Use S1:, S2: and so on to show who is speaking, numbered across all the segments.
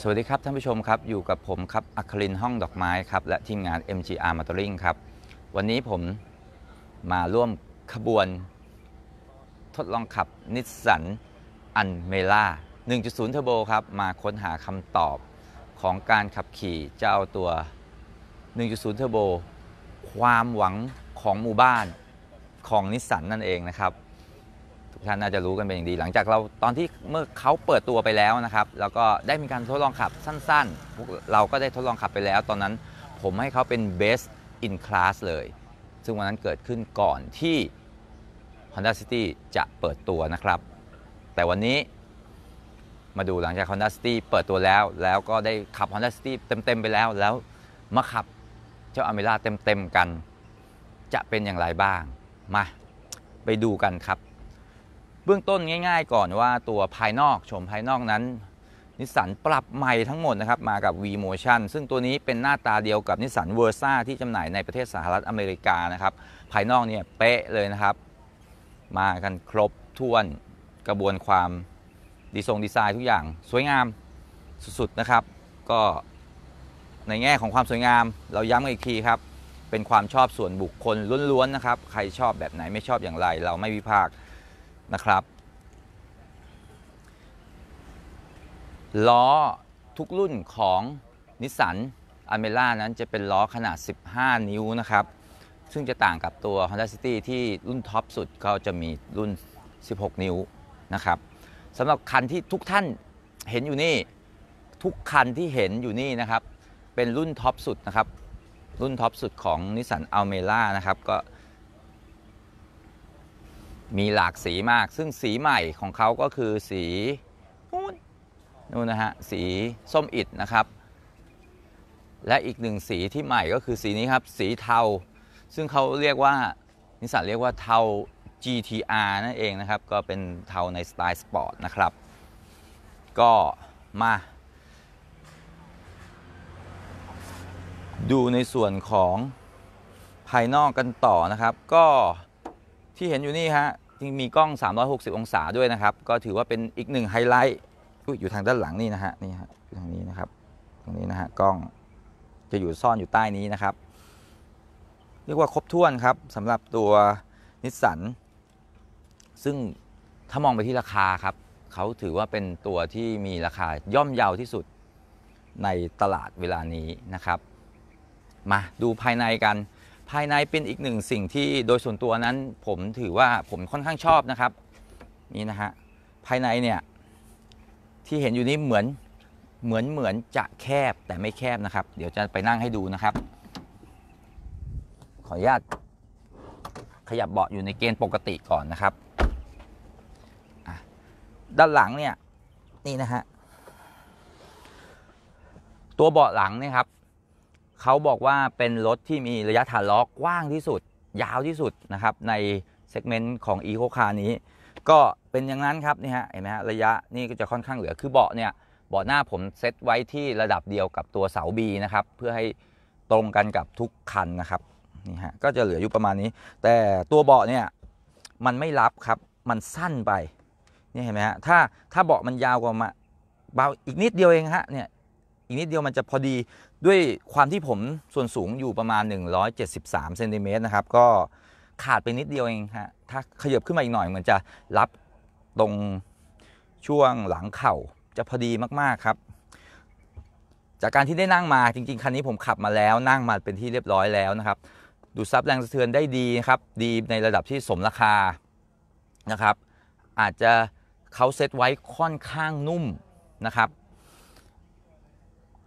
S1: สวัสดีครับท่านผู้ชมครับ อยู่กับผมครับ อัครินห้องดอกไม้ครับ และทีมงาน MGR Motoring ครับ วันนี้ผมมาร่วมขบวนทดลองขับนิสสันอันเมล่า1.0เทอร์โบครับ มาค้นหาคำตอบของการขับขี่เจ้าตัว 1.0เทอร์โบความหวังของหมู่บ้านของนิสสันนั่นเองนะครับทุกท่านน่าจะรู้กันเป็นอย่างดี หลังจากเราตอนที่เมื่อเขาเปิดตัวไปแล้วนะครับแล้วก็ได้มีการทดลองขับสั้น ๆ เราก็ได้ทดลองขับไปแล้ว ตอนนั้นผมให้เขาเป็น best in class เลย ซึ่งวันนั้นเกิดขึ้นก่อนที่ Honda City จะเปิดตัวนะครับ แต่วันนี้ มาดูหลังจาก Honda City เปิดตัวแล้ว แล้วก็ได้ขับ Honda City เต็ม ๆ ไปแล้วแล้ว มาขับเจ้าอเมร่าเต็มๆกัน จะเป็นอย่างไรบ้างมา ไปดูกันครับเบื้องต้นง่ายๆก่อนว่าตัวภายนอกชมภายนอกนั้นนิสสันปรับใหม่ทั้งหมดนะครับมากับ V Motion ซึ่งตัวนี้เป็นหน้าตาเดียวกับนิสสันเวอร์ซ่าที่จำหน่ายในประเทศสหรัฐอเมริกานะครับภายนอกเนี่ยเป๊ะเลยนะครับ มากันครบถ้วนกระบวนความดีทรงดีไซน์ทุกอย่าง สวยงามสุดๆนะครับ ก็ในแง่ของความสวยงามเราย้ำกันอีกทีครับ เป็นความชอบส่วนบุคคลล้วนๆนะครับใครชอบแบบไหนไม่ชอบอย่างไร เราไม่วิพากษ์นะครับล้อทุกรุ่นของนิสสันอเมล่านั้นจะเป็นล้อขนาด 15 นิ้วนะครับซึ่งจะต่างกับตัว Honda City ที่รุ่นท็อปสุดก็จะมีรุ่น 16 นิ้วนะครับสำหรับคันที่ทุกท่านเห็นอยู่นี่ ทุกคันที่เห็นอยู่นี่นะครับเป็นรุ่นท็อปสุดนะครับรุ่นท็อปสุดของนิสสันอัลเมล่านะครับก็มีหลากสีมาก ซึ่งสีใหม่ของเขาก็คือสีนู่นนู่นนะฮะ สีส้มอิดนะครับ และอีกหนึ่งสีที่ใหม่ก็คือสีนี้ครับ สีเทา ซึ่งเขาเรียกว่านิสสันเรียกว่าเทา GTR นั่นเองนะครับ ก็เป็นเทาในสไตล์สปอร์ตนะครับ ก็มา ดูในส่วนของภายนอกกันต่อนะครับ ก็ที่เห็นอยู่นี่ฮะที่มีกล้อง 360 องศาด้วยนะครับ ก็ถือว่าเป็นอีกหนึ่งไฮไลท์อยู่ทางด้านหลังนี่นะฮะนี่ฮะทางนี้นะครับ ตรงนี้นะฮะกล้องจะอยู่ซ่อนอยู่ใต้นี้นะครับ เรียกว่าครบถ้วนครับสำหรับตัวนิสสันซึ่งถ้ามองไปที่ราคาครับ เขาถือว่าเป็นตัวที่มีราคาย่อมเยาวที่สุดในตลาดเวลานี้นะครับ มาดูภายในกันภายในเป็นอีกหนึ่งสิ่งที่โดยส่วนตัวนั้น ผมถือว่าผมค่อนข้างชอบนะครับนี่นะฮะภายในเนี่ยที่เห็นอยู่นี้เหมือนเหมือนเหมือนจะแคบแต่ไม่แคบนะครับ เดี๋ยวจะไปนั่งให้ดูนะครับ ขออนุญาตขยับเบาะอยู่ในเกณฑ์ปกติก่อนนะครับด้านหลังเนี่ยนี่นะฮะตัวเบาะหลังเนี่ยครับเขาบอกว่าเป็นรถที่มีระยะฐานล้อกว้างที่สุด ยาวที่สุดนะครับในเซกเมนต์ของ e ีโคคานี้ก็เป็นอย่างนั้นครับนี่ฮะเห็นไหมฮะระยะนี่ก็จะค่อนข้างเหลือคือเบาะเนี่ยเบาะหน้าผมเซตไว้ที่ระดับเดียวกับตัวเสา B นะครับเพื่อให้ตรงกันกับทุกคันนะครับนี่ฮะก็จะเหลืออยู่ประมาณนี้ แต่ตัวเบาะเนี่ยมันไม่รับครับมันสั้นไปนี่เห็นไหมฮะถ้าถ้าเบาะมันยาวกว่ามาเบาอีกนิดเดียวเองฮะเนี่ยอีกนิดเดียวมันจะพอดีด้วยความที่ผมส่วนสูงอยู่ประมาณ 173 เซนติเมตรนะครับ ก็ขาดไปนิดเดียวเองฮะ ถ้าขยับขึ้นมาอีกหน่อยเหมือนจะรับตรงช่วงหลังเข่าจะพอดีมากๆครับ จากการที่ได้นั่งมาจริงๆ คันนี้ผมขับมาแล้วนั่งมาเป็นที่เรียบร้อยแล้วนะครับ ดูซับแรงสะเทือนได้ดีครับ ดีในระดับที่สมราคานะครับ อาจจะเขาเซตไว้ค่อนข้างนุ่มนะครับ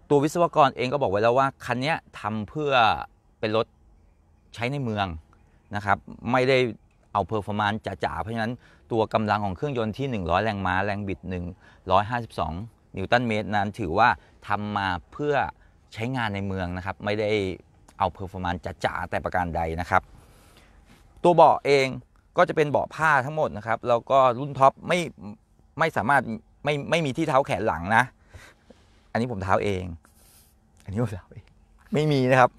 S1: ตัววิศวกรเองก็บอกไว้แล้วว่า คันนี้ทำเพื่อเป็นรถใช้ในเมืองนะครับไม่ได้เอาเพอร์ฟอร์มานซ์จ๋าๆ เพราะฉะนั้นตัวกำลังของเครื่องยนต์ที่ 100 แรงม้า แรงบิด 152 นิวตันเมตรนั้นถือว่าทำมาเพื่อใช้งานในเมืองนะครับไม่ได้เอาเพอร์ฟอร์มานซ์จ๋าๆ แต่ประการใดนะครับตัวเบาะเองก็จะเป็นเบาะผ้าทั้งหมดนะครับแล้วก็รุ่นท็อปไม่ไม่สามารถไม่ไม่มีที่เท้าแขนหลังนะอันนี้ผมเท้าเอง อันนี้ผมเท้าเองไม่มีนะครับ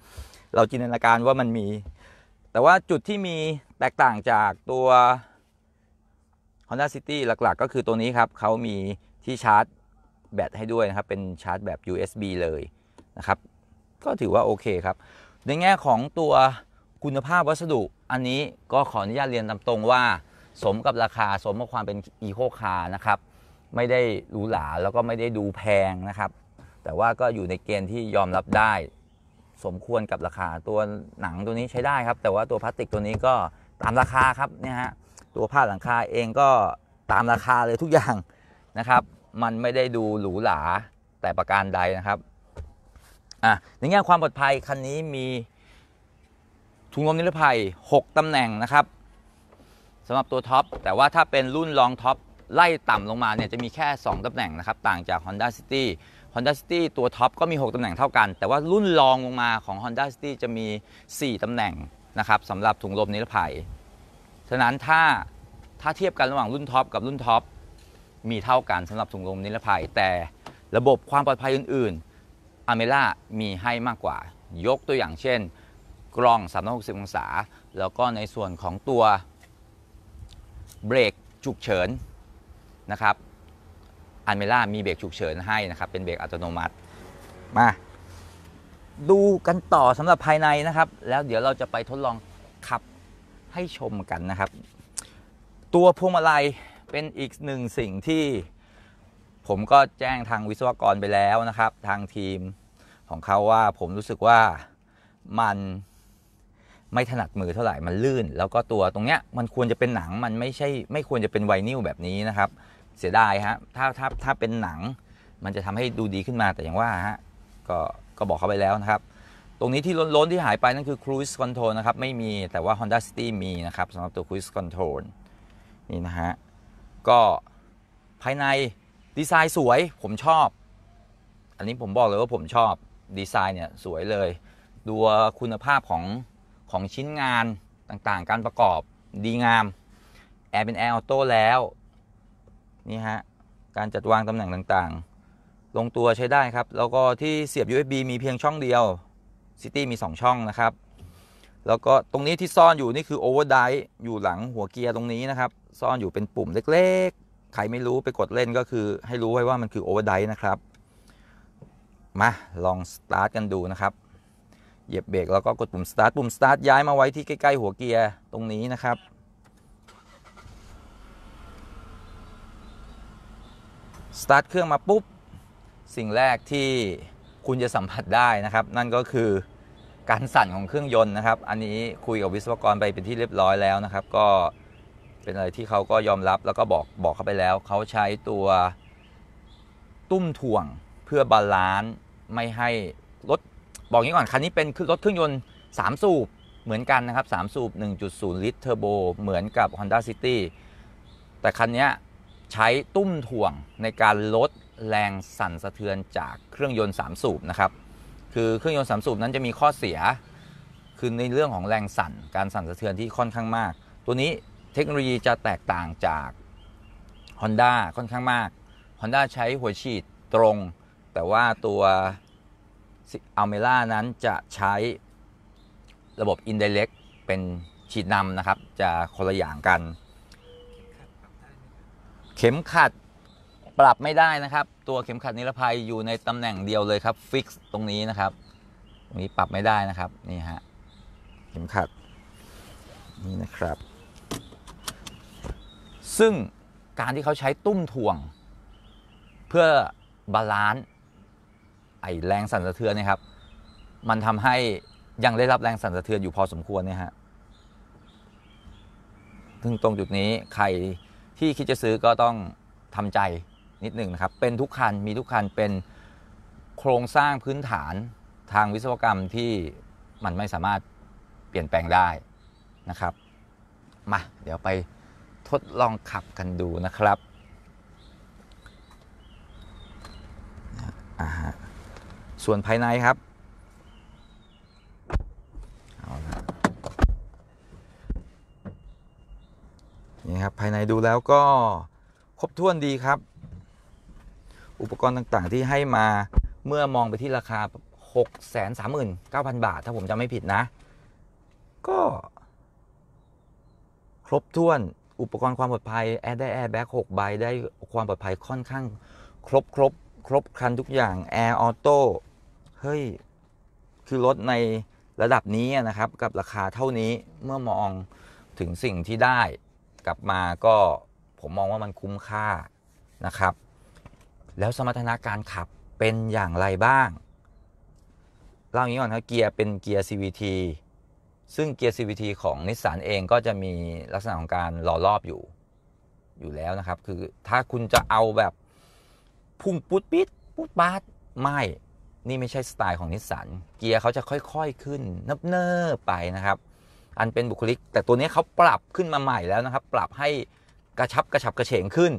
S1: เราจินตนาการว่ามันมี แต่ว่าจุดที่มีแตกต่างจากตัว Honda City หลักๆ ก็คือตัวนี้ครับเขามีที่ชาร์จแบตให้ด้วยนะครับ เป็นชาร์จแบบ USB เลยนะครับ ก็ถือว่าโอเคครับ ในแง่ของตัวคุณภาพวัสดุ อันนี้ก็ขออนุญาตเรียนตามตรงว่า สมกับราคาสมกับความเป็นอีโคคาร์นะครับ ไม่ได้หรูหราแล้วก็ไม่ได้ดูแพงนะครับแต่ว่าก็อยู่ในเกณฑ์ที่ยอมรับได้ สมควรกับราคาตัวหนังตัวนี้ใช้ได้ครับ แต่ว่าตัวพลาสติกตัวนี้ก็ตามราคาครับเนี่ยฮะตัวผ้าหลังคาเองก็ตามราคาเลยทุกอย่างนะครับ มันไม่ได้ดูหรูหราแต่ประการใดนะครับอ่ะในแง่ความปลอดภัย คันนี้มีถุงลมนิรภัย 6ตำแหน่งนะครับสำหรับตัวท็อป แต่ว่าถ้าเป็นรุ่นลองท็อป ไล่ต่ำลงมาเนี่ยจะมีแค่ 2ตำแหน่งนะครับต่างจาก Honda City Honda City ตัวท็อปก็มี 6 ตำแหน่งเท่ากัน แต่ว่ารุ่นรองลงมาของ Honda City จะมี 4 ตำแหน่งนะครับสำหรับถุงลมนิรภัย ฉะนั้นถ้าถ้าเทียบกันระหว่างรุ่นท็อปกับรุ่นท็อป มีเท่ากันสำหรับถุงลมนิรภัย แต่ระบบความปลอดภัยอื่นๆอเมล่ามีให้มากกว่า ยกตัวอย่างเช่น กล้อง 360 องศาแล้วก็ในส่วนของตัวเบรกฉุกเฉินนะครับอันเมล่า มีเบรกฉุกเฉินให้นะครับ เป็นเบรกอัตโนมัติมา ดูกันต่อสำหรับภายในนะครับ แล้วเดี๋ยวเราจะไปทดลองขับให้ชมกันนะครับ ตัวพวงมาลัยเป็นอีกหนึ่งสิ่งที่ ผมก็แจ้งทางวิศวกรไปแล้วนะครับ ทางทีมของเขาว่าผมรู้สึกว่ามันไม่ถนัดมือเท่าไหร่ มันลื่น แล้วก็ตัวตรงเนี้ยมันควรจะเป็นหนังมันไม่ใช่ไม่ควรจะเป็นไวนิลแบบนี้นะครับเสียดายฮะถ้าถ้าถ้าเป็นหนังมันจะทำให้ดูดีขึ้นมาแต่อย่างว่าฮะก็ก็บอกเขาไปแล้วนะครับ ตรงนี้ที่ล้นนที่หายไปนั่นคือ Cruise Control นะครับ ไม่มีแต่ว่า Honda City มีนะครับสำหรับตัว Cruise Control นี่นะฮะก็ภายในดีไซน์สวยผมชอบ อันนี้ผมบอกเลยว่าผมชอบ ดีไซน์เนี่ยสวยเลย ดูคุณภาพของ ของชิ้นงานต่างๆ การประกอบดีงามแอร์เป็นแอร์ออโต้แล้วนี่ ฮะ การจัดวาง ตำแหน่งต่างๆ ลงตัวใช้ได้ครับ แล้วก็ที่เสียบ USB มีเพียงช่องเดียว City มี 2 ช่องนะครับ แล้วก็ตรงนี้ที่ซ่อนอยู่ นี่คือ Overdrive อยู่หลังหัวเกียร์ตรงนี้นะครับซ่อนอยู่เป็นปุ่มเล็ก ๆ ใคร ไม่รู้ไปกดเล่นก็คือ ให้รู้ไว้ว่ามันคือ Overdrive นะครับ มา ลองสตาร์ทกันดูนะครับ เหยียบเบรกแล้วก็กดปุ่มสตาร์ทปุ่มสตาร์ทย้ายมาไว้ที่ใกล้ๆหัวเกียร์ตรงนี้นะครับสตาร์ทเครื่องมาปุ๊บสิ่งแรกที่คุณจะสัมผัสได้นะครับนั่นก็คือ การสั่น ของเครื่องยนต์นะครับ อันนี้คุย กับวิศวกรไปเป็นที่เรียบร้อยแล้วนะครับ ก็เป็นอะไรที่เขาก็ยอมรับแล้วก็บอกบอกเขาไปแล้ว เขาใช้ตัวตุ้มถ่วงเพื่อบาลานซ์ไม่ให้รถบอกงี้ก่อนคันนี้เป็นรถเครื่องยนต์ 3 สูบเหมือนกันนะครับ 3 สูบ1.0 ลิตรเทอร์โบเหมือนกับ Honda City แต่คันนี้ใช้ตุ้มถ่วงในการลดแรงสั่นสะเทือนจากเครื่องยนต์3สูบนะครับคือเครื่องยนต์3สูบนั้นจะมีข้อเสีย คือ ในเรื่องของแรงสั่นการสั่นสะเทือนที่ค่อนข้างมาก ตัวนี้เทคโนโลยีจะแตกต่างจาก Honda ค่อนข้างมาก Honda ใช้หัวฉีดตรง แต่ว่าตัวอัลเมล่านั้นจะใช้ระบบ Indirect เป็นฉีดนำนะครับจะคนละอย่างกันเข็มขัดปรับไม่ได้นะครับ ตัวเข็มขัด นิรภัยอยู่ในตำแหน่งเดียวเลยครับฟิกตรงนี้นะครับตรงนี้ปรับไม่ได้นะครับ นี่ฮะเข็มขัดนี่นะครับ ซึ่งการที่เขาใช้ตุ้มถ่วง เพื่อบาลานซ์ไอแรงสั่นสะเทือนนะครับ มันทำให้ยังได้ รับ แรงสั่นสะเทือนอยู่พอสมควรนะฮะซึ่งตรงจุดนี้ใครที่คิดจะซื้อก็ต้องทำใจนิดหนึ่งนะครับ เป็นทุกคันมีทุกคันเป็นโครงสร้างพื้นฐานทางวิศวกรรมที่มันไม่สามารถเปลี่ยนแปลงได้นะครับ มาเดี๋ยวไปทดลองขับกันดูนะครับ ส่วนภายในครับนี่ครับภายในดูแล้วก็ครบถ้วนดีครับ อุปกรณ์ต่างๆที่ให้มาเมื่อมองไปที่ราคา6 3 9 0 0 0 บาท ถ้าผมจำไม่ผิดนะ ก็ครบถ้วนอุปกรณ์ความปลอดภัยแอร์ได้แอร์แบ็กหกใบได้ความปลอดภัยค่อนข้าง ครบครบครบครันทุกอย่างแอร์ออโต้เฮ้ยคือรถในระดับนี้นะครับ กับราคาเท่านี้เมื่อมองถึงสิ่งที่ได้กลับมาก็ผมมองว่ามันคุ้มค่านะครับแล้วสมรรถนะการขับเป็นอย่างไรบ้างเล่าอย่างนี้ก่อนครับเกียร์เป็นเกียร์ CVT ซึ่งเกียร์ CVT ของนิสสันเองก็จะมีลักษณะของการหล่อรอบอยู่อยู่แล้วนะครับคือถ้าคุณจะเอาแบบพุ่งปุ๊ดปิดปุ๊ดปาดไม่นี่ไม่ใช่สไตล์ของนิสสันเกียร์เขาจะค่อยๆขึ้นเนิบๆไปนะครับอันเป็นบุคลิกแต่ตัวนี้เขาปรับขึ้นมาใหม่แล้วนะครับ ปรับให้กระชับกระฉับกระเฉงขึ้น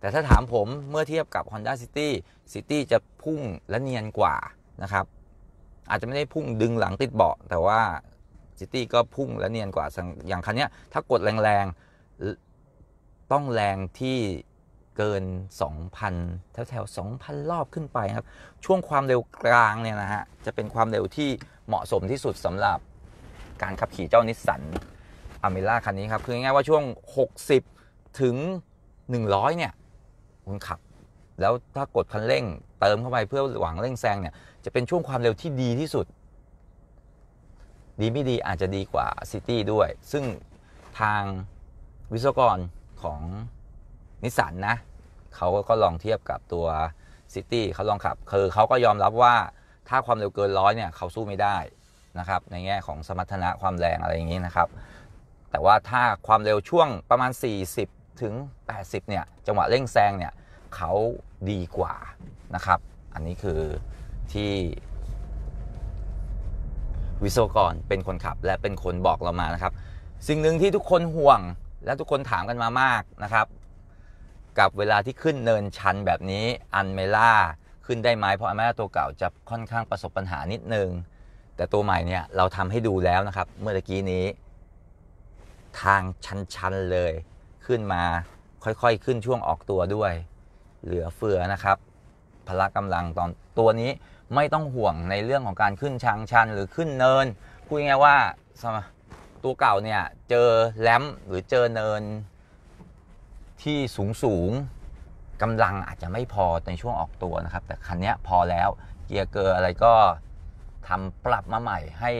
S1: แต่ถ้าถามผมเมื่อเทียบกับ Honda City City จะพุ่งและเนียนกว่านะครับ อาจจะไม่ได้พุ่งดึงหลังติดเบาะ แต่ว่า City ก็พุ่งและเนียนกว่าอย่างคันนี้ถ้ากดแรงๆ ต้องแรงที่เกิน 2,000 แถวๆ2,000 รอบขึ้นไปครับช่วงความเร็วกลางเนี่ยนะฮะจะเป็นความเร็วที่เหมาะสมที่สุดสำหรับการขับขี่เจ้านิสสันอเมร่าคันนี้ครับ คือ ง่ายๆว่าช่วง 60 ถึง 100 เนี่ยคุณขับ แล้วถ้ากดคันเร่งเติมเข้าไปเพื่อหวังเร่งแซง เนี่ย จะเป็นช่วงความเร็วที่ดีที่สุด ดีไม่ดีอาจจะดีกว่าซิตี้ด้วย ซึ่งทางวิศวกรของนิสสันนะเขาก็ลองเทียบกับตัวซิตี้เขาลองขับคือเขาก็ยอมรับว่าถ้าความเร็วเกินร้อยเนี่ยเขาสู้ไม่ได้นะครับในแง่ของสมรรถนะความแรงอะไรอย่างนี้นะครับ แต่ว่าถ้าความเร็วช่วงประมาณ 40 ถึง 80 เนี่ยจังหวะเร่งแซงเนี่ยเขาดีกว่านะครับ อันนี้คือที่ วิศวกรเป็นคนขับและเป็นคนบอกเรามานะครับ สิ่งหนึ่งที่ทุกคนห่วงและทุกคนถามกันมามากนะครับ กับเวลาที่ขึ้นเนินชันแบบนี้อันเมล่าขึ้นได้ไหมเพราะอันเมล่าตัวเก่าจะค่อนข้างประสบปัญหานิดนึงแต่ตัวใหม่เนี่ยเราทำให้ดูแล้วนะครับ เมื่อกี้นี้ ทางชันๆเลย ขึ้นมา ค่อยๆขึ้นช่วงออกตัวด้วย เหลือ เฟือ นะครับ พละกำลังตอนตัวนี้ไม่ต้องห่วงในเรื่องของการขึ้นชังชันหรือขึ้นเนิน พูดง่ายว่า ตัวเก่าเนี่ยเจอแลมหรือเจอเนิน ที่สูงสูงกำลังอาจจะไม่พอในช่วงออกตัวนะครับ แต่คันนี้พอแล้วเกียร์เกอร์อะไรก็ทำปรับมาใหม่ให้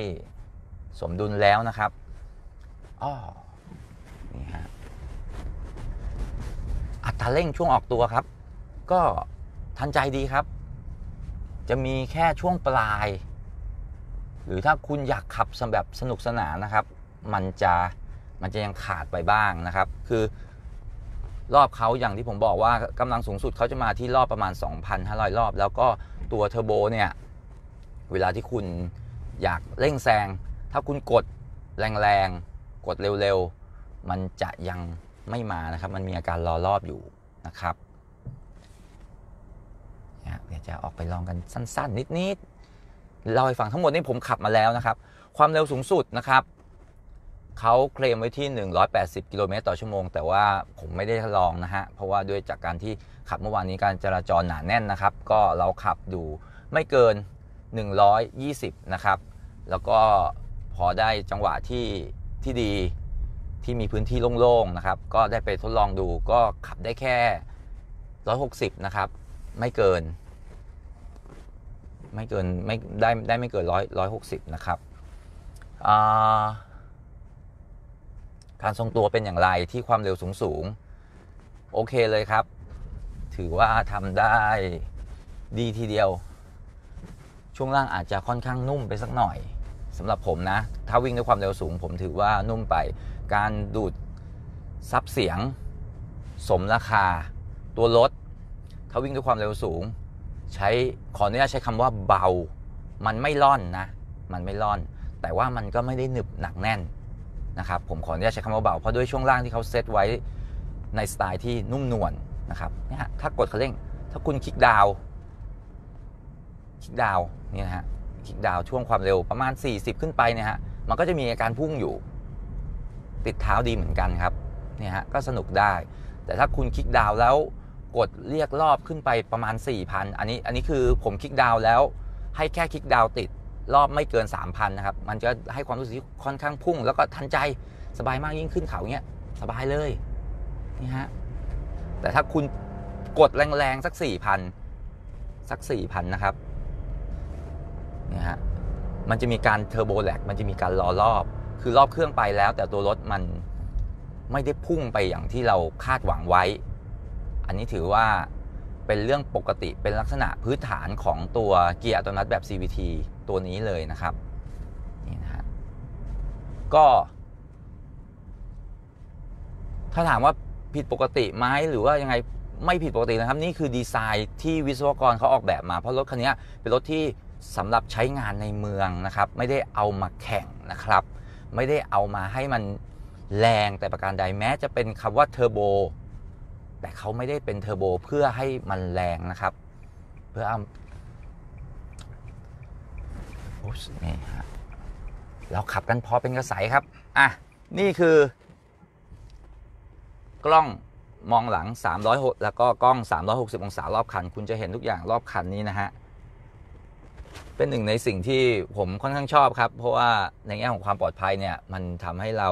S1: สมดุลแล้วนะครับอ๋อนี่ฮะ อัตราเร่งช่วงออกตัวครับ ก็ทันใจดีครับ จะมีแค่ช่วงปลาย หรือถ้าคุณอยากขับแบบสนุกสนานนะครับ มันจะ มันจะยังขาดไปบ้างนะครับ คือรอบเขาอย่างที่ผมบอกว่ากำลังสูงสุดเขาจะมาที่รอบประมาณ 2,500 รอบ แล้วก็ตัวเทอร์โบเนี่ยเวลาที่คุณอยากเร่งแซง ถ้าคุณกดแรงๆกดเร็วๆ มันจะยังไม่มานะครับ มันมีอาการรอรอบอยู่นะครับ เดี๋ยวจะออกไปลองกันสั้นๆ นิดๆ เราให้ฟังทั้งหมดนี้ผมขับมาแล้วนะครับ ความเร็วสูงสุดนะครับ เขาเคลมไว้ที่ 180กิโลเมตรต่อชั่วโมง แต่ว่าผมไม่ได้ทดลองนะฮะ เพราะว่าด้วยจากการที่ขับเมื่อวานนี้การจราจรหนาแน่นนะครับ ก็เราขับดูไม่เกิน120 นะครับ แล้วก็พอได้จังหวะที่ ที่ดีที่มีพื้นที่โล่ง ๆนะครับ ก็ได้ไปทดลองดูก็ขับได้แค่ 160 นะครับ ไม่เกิน ไม่เกินไม่ได้ได้ไม่เกิน1หกส6 0 นะครับ การทรงตัวเป็นอย่างไรที่ความเร็วสูงสูงโอเคเลยครับ ถือว่าทำได้ดีทีเดียวช่วงล่างอาจจะค่อนข้างนุ่มไปสักหน่อย สำหรับผมนะ ถ้าวิ่งด้วยความเร็วสูง ผมถือว่านุ่มไปการดูดซับเสียง สมราคา ตัวรถ ถ้าวิ่งด้วยความเร็วสูง ใช้ขออนุญาตใช้คำว่าเบา มันไม่ล่อนนะมันไม่ล่อน แต่ว่ามันก็ไม่ได้หนึบหนักแน่นนะครับผมขออนุญาตใช้คำว่าเบาเพราะด้วยช่วงล่างที่เขาเซตไว้ในสไตล์ที่นุ่มนวลนนะครับเนี่ยถ้ากดคันเร่งถ้าคุณคลิกดาวน์คลิกดาวนี่นะฮะคลิกดาวช่วงความเร็วประมาณ40ขึ้นไปเนี่ยฮะมันก็จะมีอาการพุ่งอยู่ติดเท้าดีเหมือนกันครับนี่ฮะก็สนุกได้ แต่ถ้าคุณคลิกดาวแล้วกดเรียกรอบขึ้นไปประมาณ 4,000 อันนี้ อันนี้คือผมคลิกดาวแล้วให้แค่คลิกดาวติดรอบไม่เกิน 3,000นะครับมันจะให้ความรู้สึกค่อนข้างพุ่ง แล้วก็ทันใจสบายมากยิ่งขึ้นเขาเนี้ยสบายเลยนี่ฮะแต่ถ้าคุณกดแรงๆสัก4,000สัก4,000นะครับนะฮะมันจะมีการเทอร์โบแลก มันจะมีการล้อรอบ คือรอบเครื่องไปแล้วแต่ตัวรถมันไม่ได้พุ่งไปอย่างที่เราคาดหวังไว้ อันนี้ถือว่าเป็นเรื่องปกติเป็นลักษณะพื้นฐานของตัวเกียร์อัตโนมัติแบบ CVT ตัวนี้เลยนะครับ นี่นะฮะก็ ถ้าถามว่าผิดปกติไหมหรือว่ายังไงไม่ผิดปกตินะครับ นี่คือดีไซน์ที่วิศวกรเขาออกแบบมาเพราะรถคันนี้เป็นรถที่สำหรับใช้งานในเมืองนะครับ ไม่ได้เอามาแข่งนะครับไม่ได้เอามาให้มันแรงแต่ประการใดแม้จะเป็นคำว่าเทอร์โบแต่เขาไม่ได้เป็นเทอร์โบ เพื่อให้มันแรงนะครับ เพื่อเอาอ้สนี่ฮะเราขับกันพอเป็นกระสายครับอ่ะนี่คือ กล้องมองหลัง 300แล้วก็กล้อง 360 องศารอบคัน คุณจะเห็นทุกอย่างรอบคันนี้นะฮะเป็นหนึ่งในสิ่งที่ผมค่อนข้างชอบครับ เพราะว่าในแง่ของความปลอดภัยเนี่ยมันทำให้เรา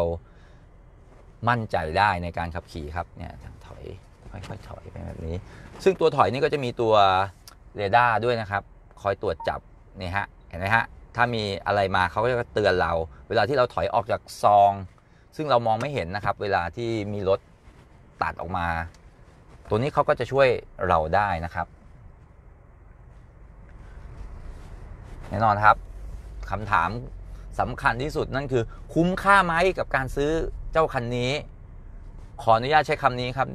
S1: มั่นใจได้ในการขับขี่ครับเนี่ยถอยค่อยๆถอยไปแบบนี้ซึ่งตัวถอยนี่ก็จะมีตัวเรดาร์ด้วยนะครับ คอยตรวจจับนี่ฮะ เห็นไหมฮะถ้ามีอะไรมาเขาก็จะเตือนเรา เวลาที่เราถอยออกจากซอง ซึ่งเรามองไม่เห็นนะครับ เวลาที่มีรถตัดออกมา ตัวนี้เขาก็จะช่วยเราได้นะครับแน่นอนครับคำถามสำคัญที่สุดนั่นคือ คุ้มค่าไหมกับการซื้อเจ้าคันนี้ ขออนุญาตใช้คำนี้ครับ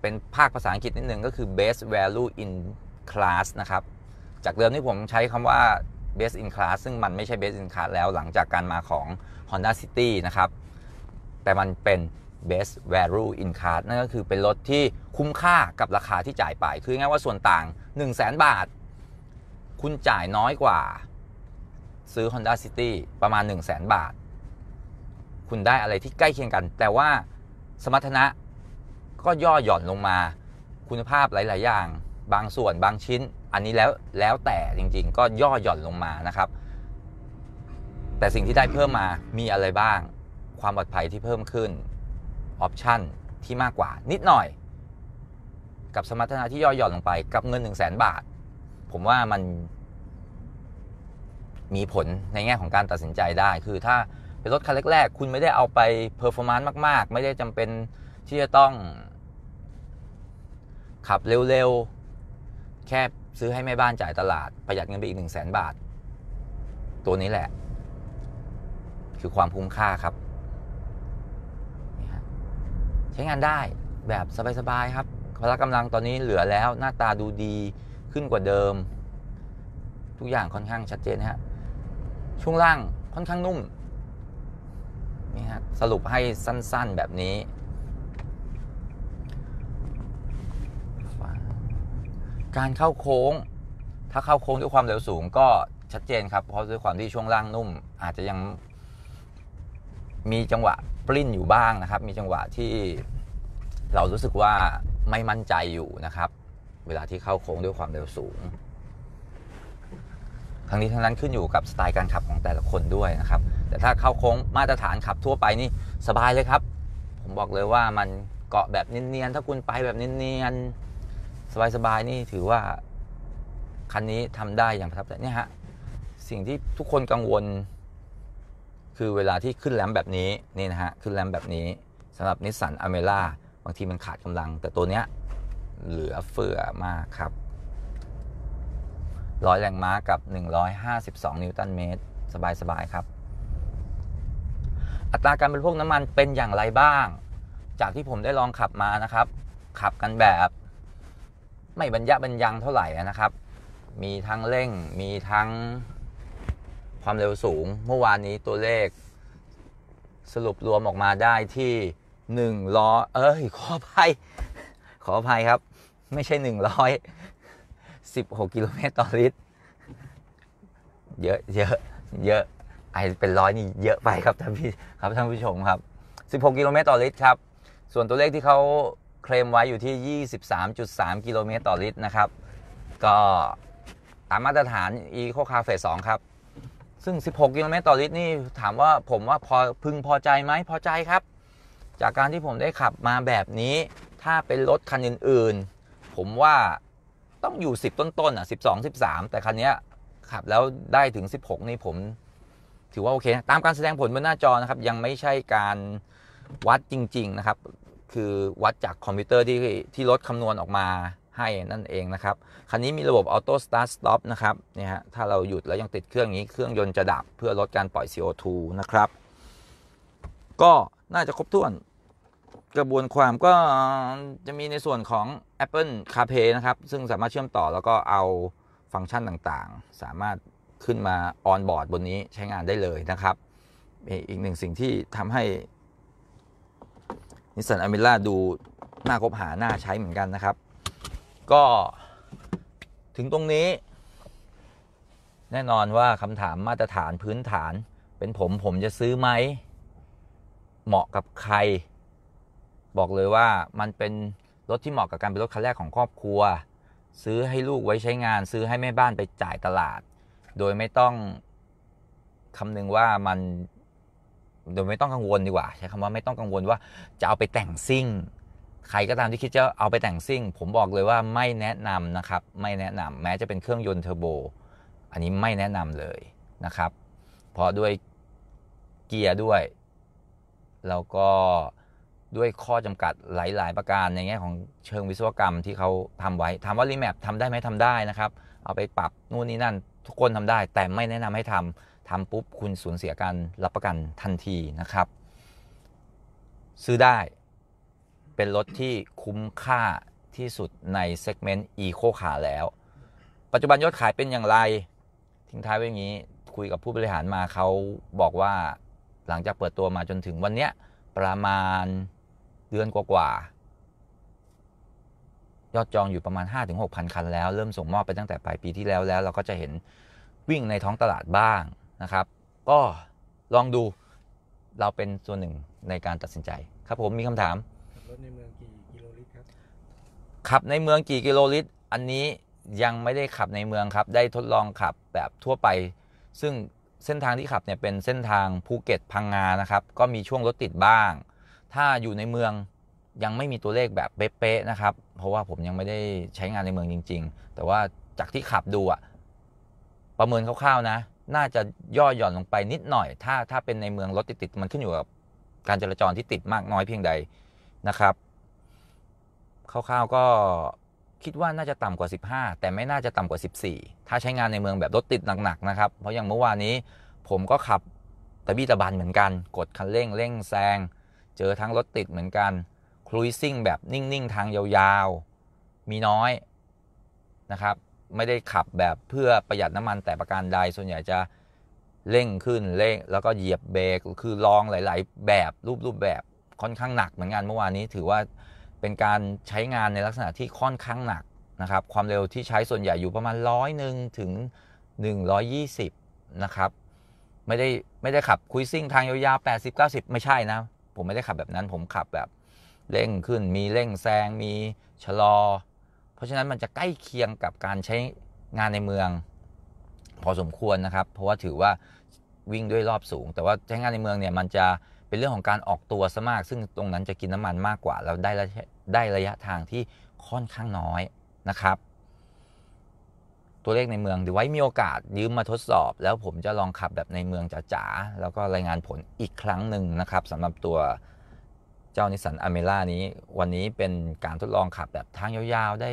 S1: เป็นภาคภาษาอังกฤษนิดหนึ่งก็คือ best value in class นะครับจากเดิมที่ผมใช้คำว่า best in class ซึ่งมันไม่ใช่ best in class แล้วหลังจากการมาของ Honda City นะครับแต่มันเป็น best value in class นั่นก็คือเป็นรถที่คุ้มค่ากับราคาที่จ่ายไปคือง่ายว่าส่วนต่าง 1 0 0 0 0แบาทคุณจ่ายน้อยกว่า ซื้อ Honda City ประมาณ1 0 0 0 0แบาท คุณได้อะไรที่ใกล้เคียงกัน แต่ว่าสมรรถนะก็ย่อหย่อนลงมา คุณภาพหลาย ๆ อย่าง บางส่วนบางชิ้นอันนี้แล้ว แล้ว แต่จริง ๆ ก็ย่อ หย่อนลงมานะครับ แต่สิ่งที่ได้เพิ่มมามีอะไรบ้างความปลอดภัยที่เพิ่มขึ้นออปชั่นที่มากกว่านิดหน่อยกับสมรรถนะที่ย่อหย่อนลงไปกับเงิน1 0 0 0 0แบาทผมว่ามันมีผลในแง่ของการตัดสินใจได้ คือถ้าเป็นรถคันแรกๆ คุณไม่ได้เอาไปเพอร์ฟอร์มานซ์มากๆ ไม่ได้จำเป็นที่จะต้องขับเร็ว ๆ แค่ซื้อให้แม่บ้านจ่ายตลาด ประหยัดเงินไปอีกหนึ่งแสนบาท ตัวนี้แหละ คือความคุ้มค่าครับ ใช้งานได้แบบสบาย ๆ ครับพละกำลังตอนนี้เหลือแล้ว หน้าตาดูดีขึ้นกว่าเดิม ทุกอย่างค่อนข้างชัดเจนฮะ ช่วงล่างค่อนข้างนุ่มนี่ฮะสรุปให้สั้น ๆแบบนี้ การเข้าโค้ง ถ้าเข้าโค้งด้วยความเร็ว สูงก็ชัดเจนครับเพราะด้วยความที่ช่วงล่างนุ่ม อาจจะยังมีจังหวะปลิ้นอยู่บ้างนะครับ มีจังหวะที่เรารู้สึกว่าไม่มั่นใจอยู่นะครับเวลาที่เข้าโค้งด้วยความเร็วสูงทั้งนี้ทั้งนั้นขึ้นอยู่กับสไตล์การขับของแต่ละคนด้วยนะครับ แต่ถ้าเข้าโค้งมาตรฐานขับทั่วไปนี่สบายเลยครับ ผมบอกเลยว่ามันเกาะแบบเนียนๆ ถ้าคุณไปแบบเนียนๆ สบายๆ นี่ถือว่าคันนี้ทำได้อย่างประทับใจเนี่ยฮะ สิ่งที่ทุกคนกังวล คือเวลาที่ขึ้นแรมแบบนี้ นี่นะฮะ ขึ้นแรมแบบนี้สำหรับนิสสันอเมร่าบางทีมันขาดกำลัง แต่ตัวเนี้ยเหลือเฟือมากครับ ร้อยแรงม้ากับ 152 นิวตันเมตร สบายๆครับ อัตราการบริโภคน้ำมันเป็นอย่างไรบ้าง จากที่ผมได้ลองขับมานะครับ ขับกันแบบ ไม่บรรยะบรรยังเท่าไหร่นะครับ มีทั้งเร่งมีทั้งความเร็วสูงเมื่อวานนี้ตัวเลข สรุปรวมออกมาได้ที่1ล้อ เอ้ยขออปยขออภัยครับ ไม่ใช่หนึ่งร้อยสิบหกกิโลเมตรต่อลิตร เยอะเยอะเยอะไอเป็นร้อยนี่เยอะไปครับท่านพี่ครับ ท่านผู้ชมครับ 16 กิโลเมตรต่อลิตร ครับ ส่วนตัวเลขที่เขาเคลมไว้อยู่ที่ 23.3 กิโลเมตรต่อลิตรนะครับ ก็ตามมาตรฐาน Eco Car f อ2ครับ ซึ่ง 16 กิโลเมตรต่อลิตรนี่ถามว่าผมว่าพอพึงพอใจไหมพอใจครับ จากการที่ผมได้ขับมาแบบนี้ถ้าเป็นรถคันอื่นๆ ผมว่าต้องอยู่สิบต้น ๆ อ่ะสสสิิบองบสามแต่คันนี้ขับแล้วได้ถึงสิบหกนี่ผมถือว่าโอเคตามการแสดงผลบนหน้าจอนะครับ ยังไม่ใช่การวัดจริง ๆ นะครับ คือวัดจากคอมพิวเตอร์ที่ที่รถคำนวณออกมาให้นั่นเองนะครับ คันนี้มีระบบอต้สตาร์ทสต็อปนะครับเนี่ยฮะถ้าเราหยุดแล้วยังติดเครื่องนี้เครื่องยนต์จะดับเพื่อลดการปล่อย CO2 นะครับก็น่าจะครบถ้วนกระบวนความก็จะมีในส่วนของ Apple CarPlay นะครับ ซึ่งสามารถเชื่อมต่อแล้วก็เอาฟังก์ชันต่าง ๆ สามารถขึ้นมาออนบอร์ดบนนี้ใช้งานได้เลยนะครับ อีกหนึ่งสิ่งที่ทำให้นิสสันอเมร่าดูน่าคบหาหน้าใช้เหมือนกันนะครับ ก็ถึงตรงนี้ แน่นอนว่าคำถามมาตรฐานพื้นฐาน เป็นผมผมจะซื้อไหม เหมาะกับใครบอกเลยว่ามันเป็นรถที่เหมาะกับการเป็นรถคันแรกของครอบครัว ซื้อให้ลูกไว้ใช้งาน ซื้อให้แม่บ้านไปจ่ายตลาด โดยไม่ต้องคำนึงว่ามันโดยไม่ต้องกังวลดีกว่าใช้คำว่าไม่ต้องกังวลว่าจะเอาไปแต่งซิ่ง ใครก็ตามที่คิดจะเอาไปแต่งซิ่ง ผมบอกเลยว่าไม่แนะนำนะครับ ไม่แนะนำแม้จะเป็นเครื่องยนต์เทอร์โบอันนี้ไม่แนะนำเลยนะครับ เพราะด้วยเกียร์ด้วยแล้วก็ด้วยข้อจำกัดหลายๆประการในแง่ของเชิงวิศวกรรมที่เขาทำไว้ถามว่ารีแมปทำได้ไหมทำได้นะครับ เอาไปปรับนู่นนี่นั่นทุกคนทำได้ แต่ไม่แนะนำให้ทำทำปุ๊บคุณสูญเสียการรับประกันทันทีนะครับ ซื้อได้ เป็นรถที่คุ้มค่าที่สุดในเซกเมนต์อีโคขาแล้ว ปัจจุบันยอดขายเป็นอย่างไรทิ้งท้ายไว้อย่างนี้คุยกับผู้บริหารมาเขาบอกว่าหลังจากเปิดตัวมาจนถึงวันเนี้ยประมาณเดือนกว่าๆ ยอดจองอยู่ประมาณ5-6,000คันแล้วเริ่มส่งมอบไปตั้งแต่ปลายปีที่แล้วแล้ว เราก็จะเห็นวิ่งในท้องตลาดบ้างนะครับ ก็ลองดูเราเป็นส่วนหนึ่งในการตัดสินใจครับผมมีคำถามรถในเมืองกี่กิโลลิตรครับขับในเมืองกี่กิโลลิตร อันนี้ยังไม่ได้ขับในเมืองครับ ได้ทดลองขับแบบทั่วไป ซึ่งเส้นทางที่ขับเนี่ยเป็นเส้นทางภูเก็ตพังงานะครับก็มีช่วงรถติดบ้างถ้าอยู่ในเมืองยังไม่มีตัวเลขแบบเป๊ะๆนะครับ เพราะว่าผมยังไม่ได้ใช้งานในเมืองจริง ๆ แต่ว่าจากที่ขับดูอะประเมินคร่าวๆ นะ น่าจะย่อหย่อนลงไปนิดหน่อย ถ้าถ้าเป็นในเมืองรถติดๆมันขึ้นอยู่กับการจราจรที่ติดมากน้อยเพียงใดนะครับ คร่าวๆก็คิดว่าน่าจะต่ำกว่า 15 แต่ไม่น่าจะต่ำกว่า 14 ถ้าใช้งานในเมืองแบบรถติดหนักๆนะครับ เพราะอย่างเมื่อวานนี้ผมก็ขับตะบี้ตะบันเหมือนกัน กดคันเร่งเร่งแซงเจอทั้งรถติดเหมือนกันคลุยซิ่งแบบนิ่งๆทางยาวๆ มีน้อยนะครับ ไม่ได้ขับแบบเพื่อประหยัดน้ำมันแต่ประการใด ส่วนใหญ่จะเร่งขึ้นเร่ง แล้วก็เหยียบเบรก คือลองหลายๆแบบรูปรูปแบบค่อนข้างหนักเหมือนกันเมื่อวานนี้ถือว่าเป็นการใช้งานในลักษณะที่ค่อนข้างหนักนะครับ ความเร็วที่ใช้ส่วนใหญ่อยู่ประมาณร้อยหนึ่งถึง120นะครับ ไม่ได้ไม่ได้ขับคุยซิ่ง ทางยาวๆ80-90ไม่ใช่นะผมไม่ได้ขับแบบนั้นผมขับแบบเร่งขึ้น มีเร่งแซงมีชะลอ เพราะฉะนั้นมันจะใกล้เคียงกับการใช้งานในเมือง พอสมควรนะครับ เพราะว่าถือว่าวิ่งด้วยรอบสูง แต่ว่าใช้งานในเมืองเนี่ย มันจะเป็นเรื่องของการออกตัวซะมากซึ่งตรงนั้นจะกินน้ำมันมากกว่าแล้วได้ได้ระยะทางที่ค่อนข้างน้อยนะครับตัวเลขในเมืองหรือไว้มีโอกาส ยืมมาทดสอบ แล้วผมจะลองขับแบบในเมืองจ๋าๆ แล้วก็รายงานผลอีกครั้งหนึ่งนะครับสำหรับตัวเจ้านิสสันอเมล่านี้ วันนี้เป็นการทดลองขับแบบทางยาวๆ ได้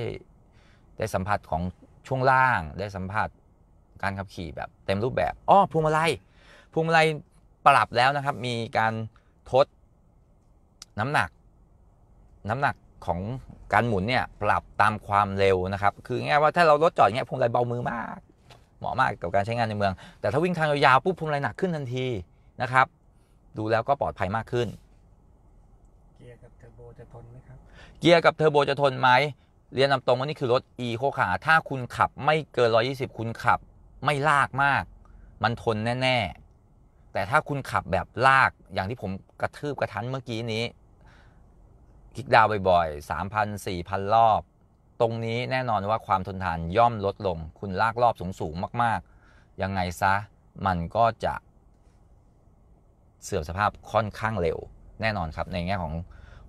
S1: ได้สัมผัสของช่วงล่างได้สัมผัสการขับขี่แบบเต็มรูปแบบอ้อพวงมาลัยพวงมาลัยปรับแล้วนะครับ มีการทดน้ำหนักน้ำหนักของการหมุนเนี่ย ปรับตามความเร็วนะครับ คือง่ายว่าถ้าเรารถจอดเงี้ยพวงมาลัยเบามือมาก เหมาะมากกับการใช้งานในเมือง แต่ถ้าวิ่งทางยาวๆปุ๊บพวงมาลัยหนักขึ้นทันทีนะครับ ดูแล้วก็ปลอดภัยมากขึ้น เกียร์กับเทอร์โบจะทนไหมครับเกียร์กับเทอร์โบจะทนไหมเรียนนำตรงว่านี่คือรถ e โคขาถ้าคุณขับไม่เกิน 120 คุณขับ ไม่ลากมาก มันทนแน่ ๆ แต่ถ้าคุณขับแบบลากอย่างที่ผมกระทืบกระทันเมื่อกี้นี้คลิกดาวบ่อย ๆ 3,000 4,000 รอบ ตรงนี้แน่นอนว่าความทนทานย่อมลดลง คุณลากรอบสูงๆ มาก ๆ ยังไงซะมันก็จะเสื่อมสภาพค่อนข้างเร็ว แน่นอนครับในแง่ของ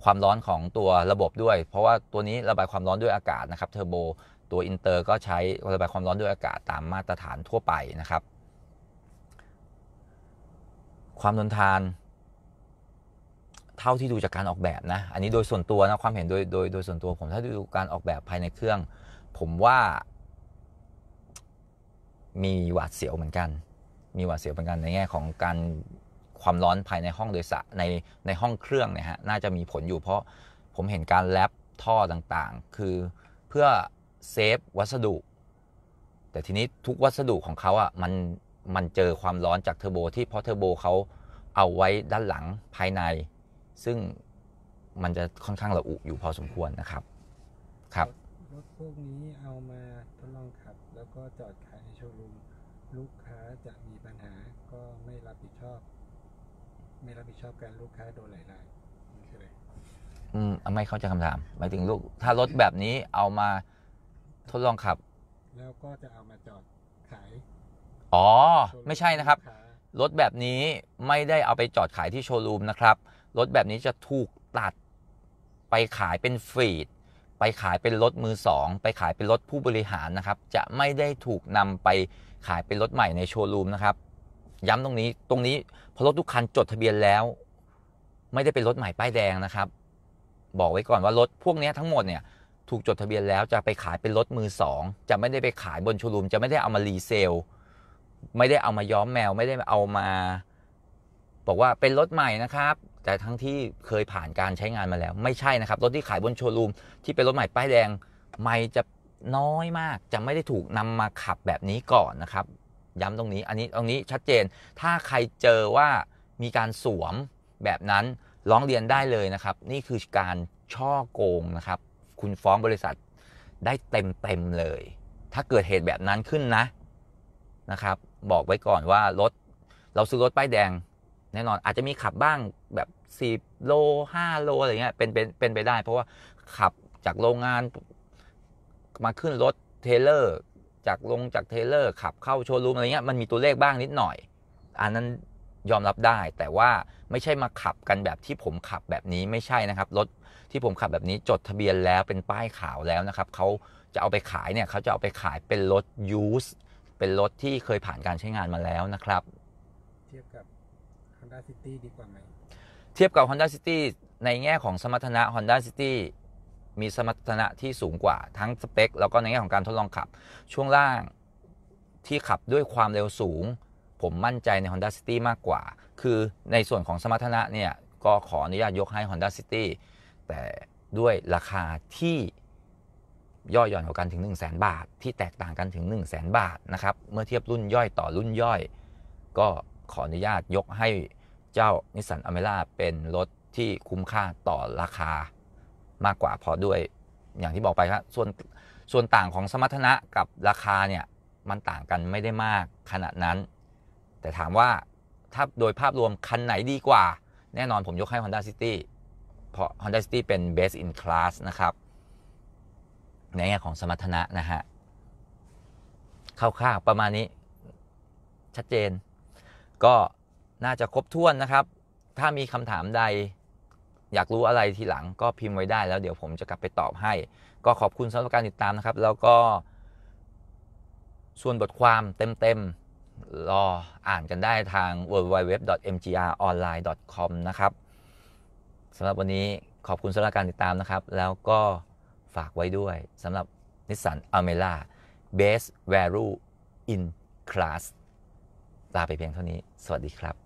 S1: ความร้อนของตัวระบบด้วย เพราะว่าตัวนี้ระบายความร้อนด้วยอากาศนะครับเทอร์โบตัวอินเตอร์ก็ใช้ระบายความร้อนด้วยอากาศ ตามมาตรฐานทั่วไปนะครับ ความทนทานเท่าที่ดูจากการออกแบบนะ อันนี้โดยส่วนตัวนะความเห็นโดยโดยโดยส่วนตัวผมถ้าดูการออกแบบภายในเครื่อง ผมว่า มีหวาดเสียวเหมือนกัน มีหวาดเสียวเหมือนกันในแง่ของการความร้อนภายในห้องโดยสารในในห้องเครื่องนะฮะน่าจะมีผลอยู่เพราะผมเห็นการแลบท่อต่างๆ คือเพื่อเซฟวัสดุแต่ทีนี้ทุกวัสดุของเขาอะ่ะมันมันเจอความร้อนจากเทอร์โบที่เพราะเทอร์โบเขาเอาไว้ด้านหลังภายในซึ่งมันจะค่อนข้างระอุ อยู่พอสมควรนะครับ ครับรถพวกนี้เอามาทดลองขับแล้วก็จอดขายในโชว์รูมลูกค้าจะมีปัญหาก็ไม่รับผิดชอบ ไม่รับผิดชอบการลูกค้าโดนหลายรายมันคืออะอืมไม่เข้าใจคำถาม หมายถึงลูก ถ้ารถแบบนี้เอามาทดลองขับ แล้วก็จะเอามาจอดขาย อ๋อ ไม่ใช่นะครับ รถแบบนี้ไม่ได้เอาไปจอดขายที่โชว์รูมนะครับรถแบบนี้จะถูกตัด ไปขายเป็นฟรีดไปขายเป็นรถมือสองไปขายเป็นรถผู้บริหารนะครับ จะไม่ได้ถูกนำไปขายเป็นรถใหม่ในโชว์รูมนะครับ ย้ำตรงนี้ ตรงนี้พอรถทุกคันจดทะเบียนแล้ว ไม่ได้เป็นรถใหม่ป้ายแดงนะครับ บอกไว้ก่อนว่ารถพวกนี้ทั้งหมดเนี่ยถูกจดทะเบียนแล้วจะไปขายเป็นรถมือสองจะไม่ได้ไปขายบนโชว์รูม จะไม่ได้เอามารีเซล ไม่ได้เอามาย้อมแมว ไม่ได้เอามา บอกว่าเป็นรถใหม่นะครับแต่ทั้งที่เคยผ่านการใช้งานมาแล้ว ไม่ใช่นะครับรถที่ขายบนโชว์รูมที่เป็นรถใหม่ป้ายแดงไม่จะน้อยมาก จะไม่ได้ถูกนำมาขับแบบนี้ก่อนนะครับ ย้ำตรงนี้อันนี้ตรงนี้ชัดเจนถ้าใครเจอว่ามีการสวมแบบนั้นร้องเรียนได้เลยนะครับ นี่คือการช่อโกงนะครับ คุณฟ้องบริษัทได้เต็มเต็มเลย ถ้าเกิดเหตุแบบนั้นขึ้นนะนะครับบอกไว้ก่อนว่ารถเราซื้อรถป้ายแดงแน่นอนอาจจะมีขับบ้างแบบ10โล5โลอะไรเงี้ยเป็นเป็นเป็นไปได้ เพราะว่าขับจากโรงงานมาขึ้นรถเทเลอร์จากลงจากเทเลอร์ขับเข้าโชว์รูมอะไรเงี้ยมันมีตัวเลขบ้างนิดหน่อย อันนั้นยอมรับได้แต่ว่าไม่ใช่มาขับกันแบบที่ผมขับแบบนี้ไม่ใช่นะครับรถที่ผมขับแบบนี้จดทะเบียนแล้วเป็นป้ายขาวแล้วนะครับเขาจะเอาไปขายเนี่ยเขาจะเอาไปขายเป็นรถยูสเป็นรถที่เคยผ่านการใช้งานมาแล้วนะครับ เทียบกับ Honda City ดีกว่าไหมเทียบกับ Honda City ในแง่ของสมรรถนะ Honda City มีสมรรถนะที่สูงกว่า ทั้งสเปค แล้วก็ในแง่ของการทดลองขับ ช่วงล่างที่ขับด้วยความเร็วสูง ผมมั่นใจใน Honda City มากกว่า คือในส่วนของสมรรถนะเนี่ยก็ขออนุญาตยกให้ Honda City แต่ด้วยราคาที่ย่อหย่อนกันถึง1 0 0 0 0แบาท ที่แตกต่างกันถึง 1 0 0 0 0แบาทนะครับเมื่อเทียบรุ่นย่อยต่อรุ่นย่อย ก็ขออนุญาตยกให้เจ้านิสสันอเมร่าเป็นรถที่คุ้มค่าต่อราคามากกว่าพอด้วยอย่างที่บอกไปครับ ส่วนส่วนต่างของสมรรถนะกับราคาเนี่ย มันต่างกันไม่ได้มากขนาดนั้น แต่ถามว่าถ้าโดยภาพรวมคันไหนดีกว่า แน่นอนผมยกให้ Honda City เพราะ Honda City เป็น best in class นะครับ ในแง่ของสมรรถนะนะฮะคร่าวๆประมาณนี้ชัดเจนก็น่าจะครบถ้วนนะครับ ถ้ามีคำถามใด อยากรู้อะไรทีหลังก็พิมพ์ไว้ได้ แล้วเดี๋ยวผมจะกลับไปตอบให้ ก็ขอบคุณสำหรับการติดตามนะครับ แล้วก็ ส่วนบทความเต็มๆรออ่านกันได้ทาง www.mgronline.com นะครับสำหรับวันนี้ขอบคุณสำหรับการติดตามนะครับ แล้วก็ฝากไว้ด้วยสำหรับ Nissan a l m e r a Best Value in Class ลาไปเพียงเท่านี้ สวัสดีครับ